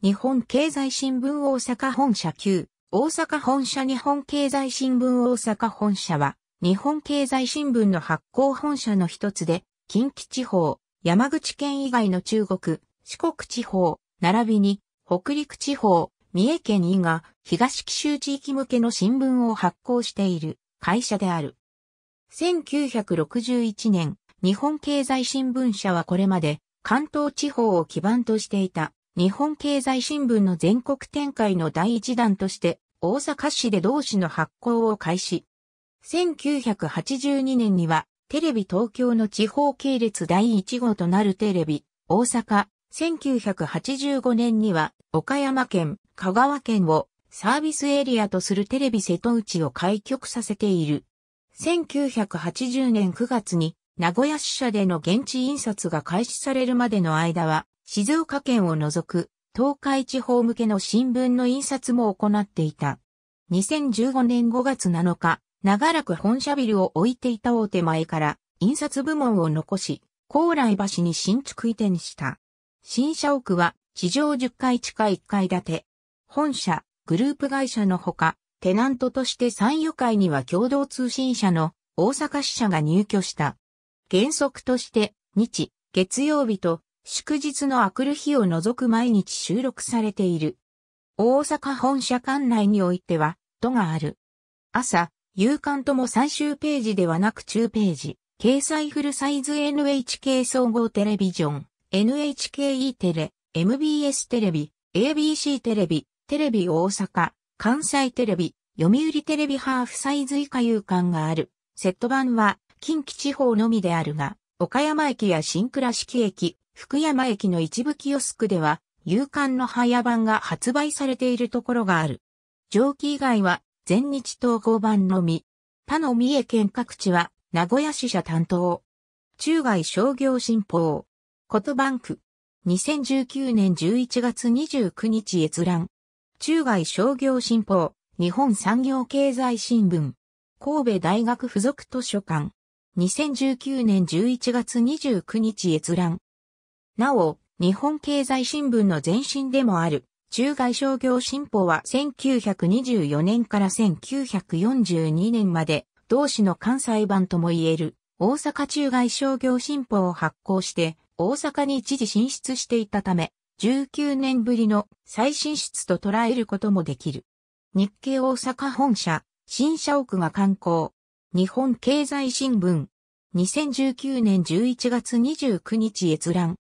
日本経済新聞大阪本社9、大阪本社日本経済新聞大阪本社は、日本経済新聞の発行本社の一つで、近畿地方、山口県以外の中国、四国地方、並びに、北陸地方、三重県以外、東紀州地域向けの新聞を発行している会社である。1961年、日本経済新聞社はこれまで関東地方を基盤としていた日本経済新聞の全国展開の第一弾として、大阪市で同紙の発行を開始。1982年には、テレビ東京の地方系列第1号となるテレビ、大阪。1985年には、岡山県、香川県をサービスエリアとするテレビ瀬戸内を開局させている。1980年9月に、名古屋支社での現地印刷が開始されるまでの間は、静岡県を除く東海地方向けの新聞の印刷も行っていた。2015年5月7日、長らく本社ビルを置いていた大手前から印刷部門を残し、高来橋に新築移転した。新社屋は地上10階地下1階建て。本社、グループ会社のほか、テナントとして参与会には共同通信社の大阪支社が入居した。原則として、日、月曜日と祝日の明くる日を除く毎日収録されている。大阪本社館内においては、都がある。朝、夕刊とも最終ページではなく中ページ、掲載フルサイズ NHK 総合テレビジョン、NHKE テレ、MBS テレビ、ABC テレビ、テレビ大阪、関西テレビ、読売テレビハーフサイズ以下有刊がある。セット版は近畿地方のみであるが、岡山駅や新倉敷駅、福山駅の一部キオスクでは、夕刊の早版が発売されているところがある。蒸気以外は、全日統合版のみ。他の三重県各地は、名古屋支社担当。中外商業新報。ことバンク。2019年11月29日閲覧。中外商業新報。日本産業経済新聞。神戸大学附属図書館。2019年11月29日閲覧。なお、日本経済新聞の前身でもある、中外商業新報は1924年から1942年まで、同市の関西版とも言える、大阪中外商業新報を発行して、大阪に一時進出していたため、19年ぶりの再進出と捉えることもできる。日経大阪本社、新社屋が刊行。日本経済新聞。2019年11月29日閲覧。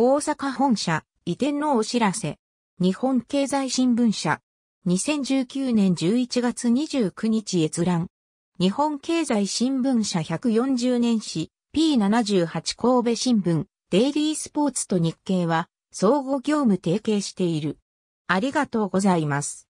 大阪本社移転のお知らせ。日本経済新聞社。2019年11月29日閲覧。日本経済新聞社140年史 P78 神戸新聞デイリースポーツと日経は相互業務提携している。ありがとうございます。